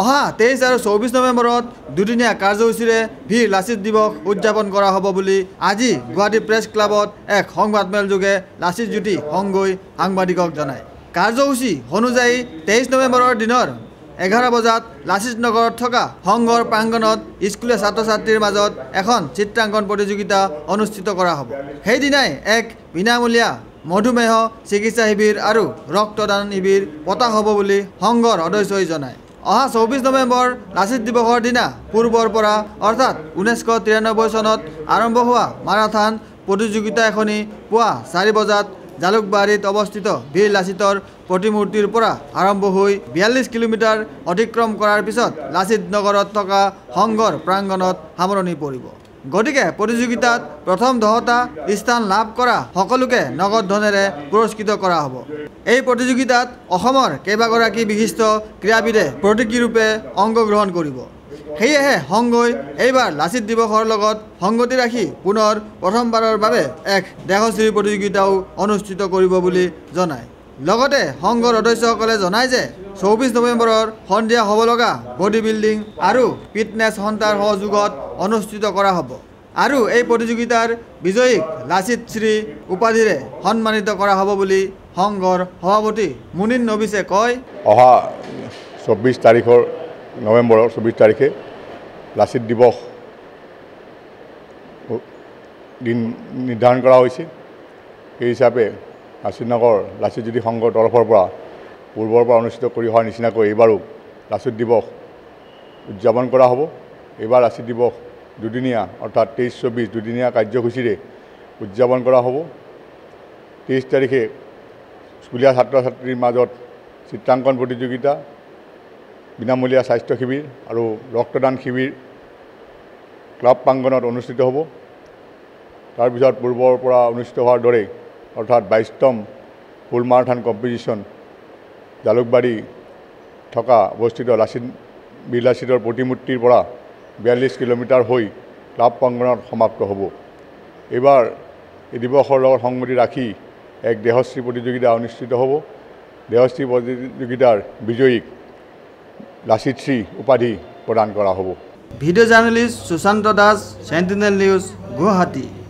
অহা তেইছ আৰু চৌবিছ নৱেম্বৰত দুদিনীয়া কাৰ্যসূচীৰে ভি লাচিত দিৱস উদযাপন কৰা হ'ব বুলি আজি গুৱাহাটী প্ৰেছ ক্লাবত এক সংবাদমেলযোগে লাচিত জ্যোতি সংগৈ সাংবাদিকক জনায় কাৰ্যসূচী অনুযায়ী তেইছ নৱেম্বৰৰ দিনৰ এঘাৰ বজাত লাচিত নগৰত থকা সংঘৰ প্ৰাংগণত স্কুলীয়া ছাত্ৰ ছাত্ৰীৰ মাজত এখন চিত্ৰাংকন প্ৰতিযোগিতা অনুষ্ঠিত কৰা হ'ব সেইদিনাই এক বিনামূলীয়া মধুমেহ চিকিৎসা শিবিৰ আৰু ৰক্তদান শিবিৰ পতা হ'ব বুলি সংঘৰ সদস্যই জনায় অহা চৌব্বিছ নৱেম্বৰ লাচিত দিৱসৰ দিনা পূৰ্বৰ পৰা অৰ্থাৎ ঊনৈছশ তিৰান্নব্বৈ চনত আৰম্ভ হোৱা মাৰাথান প্ৰতিযোগিতা এখনি পুৱা চাৰি বজাত জালুকবাৰীত অৱস্থিত বীৰ লাচিতৰ প্ৰতিমূৰ্তিৰ পৰা আৰম্ভ হৈ বিয়াল্লিছ কিলোমিটাৰ অতিক্ৰম কৰাৰ পিছত লাচিত নগৰত থকা সংঘৰ প্ৰাংগণত সামৰণি পৰিব গতিকে প্ৰতিযোগিতাত প্ৰথম দহটা স্থান লাভ কৰা সকলোকে নগদ ধনেৰে পুৰস্কৃত কৰা হ'ব এই প্ৰতিযোগিতাত অসমৰ কেইবাগৰাকী বিশিষ্ট ক্ৰীড়াবিদে প্ৰতীকীৰূপে অংশগ্ৰহণ কৰিব সেয়েহে সংগৈ এইবাৰ লাচিত দিৱসৰ লগত সংগতি ৰাখি পুনৰ প্ৰথমবাৰৰ বাবে এক দেহশ্ৰী প্ৰতিযোগিতাও অনুষ্ঠিত কৰিব বুলি জনায় লগতে সংঘৰ সদস্যসকলে জনায় যে চৌবিছ নৱেম্বৰৰ সন্ধিয়া হ'ব লগা বডি বিল্ডিং আৰু ফিটনেছ সন্থাৰ সহযোগত অনুষ্ঠিত কৰা হ'ব আৰু এই প্ৰতিযোগিতাৰ বিজয়ীক লাচিত শ্ৰী উপাধিৰে সন্মানিত কৰা হ'ব বুলি সংঘৰ সভাপতি মুনিন নবিছে কয় অহা চৌব্বিছ তাৰিখৰ নৱেম্বৰৰ চৌব্বিছ তাৰিখে লাচিত দিৱস দিন নিৰ্ধাৰণ কৰা হৈছে সেই হিচাপে লাচিত নগৰ লাচিত জ্যোতি সংঘৰ তৰফৰ পৰা পূৰ্বৰ পৰা অনুষ্ঠিত কৰি হোৱাৰ নিচিনাকৈ এইবাৰো লাচিত দিৱস উদযাপন কৰা হ'ব এইবাৰ লাচিত দিৱস দুদিনীয়া অৰ্থাৎ তেইছ চৌব্বিছ দুদিনীয়া কাৰ্যসূচীৰে উদযাপন কৰা হ'ব তেইছ তাৰিখে স্কুলীয়া ছাত্ৰ ছাত্ৰীৰ মাজত চিত্ৰাংকন প্ৰতিযোগিতা বিনামূলীয়া স্বাস্থ্য শিবিৰ আৰু ৰক্তদান শিবিৰ ক্লাব প্ৰাংগণত অনুষ্ঠিত হ'ব তাৰপিছত পূৰ্বৰ পৰা অনুষ্ঠিত হোৱাৰ দৰেই অৰ্থাৎ বাইছতম ফুল মাৰাথান কম্পিটিশ্যন জালুকবাৰী থকা অৱস্থিত লাচিত বিলাচিতৰ প্ৰতিমূৰ্তিৰ পৰা বিয়াল্লিছ কিলোমিটাৰ হৈ ক্লাব প্ৰাংগণত সমাপ্ত হ'ব এইবাৰ এই দিৱসৰ লগত সংগতি ৰাখি এক দেহশ্ৰী প্ৰতিযোগিতা অনুষ্ঠিত হ'ব দেহশ্ৰী প্ৰতিযোগিতাৰ বিজয়ীক লাচিত শ্ৰী উপাধি প্ৰদান কৰা হ'ব video' journalist Sushanta Das Sentinel News Guwahati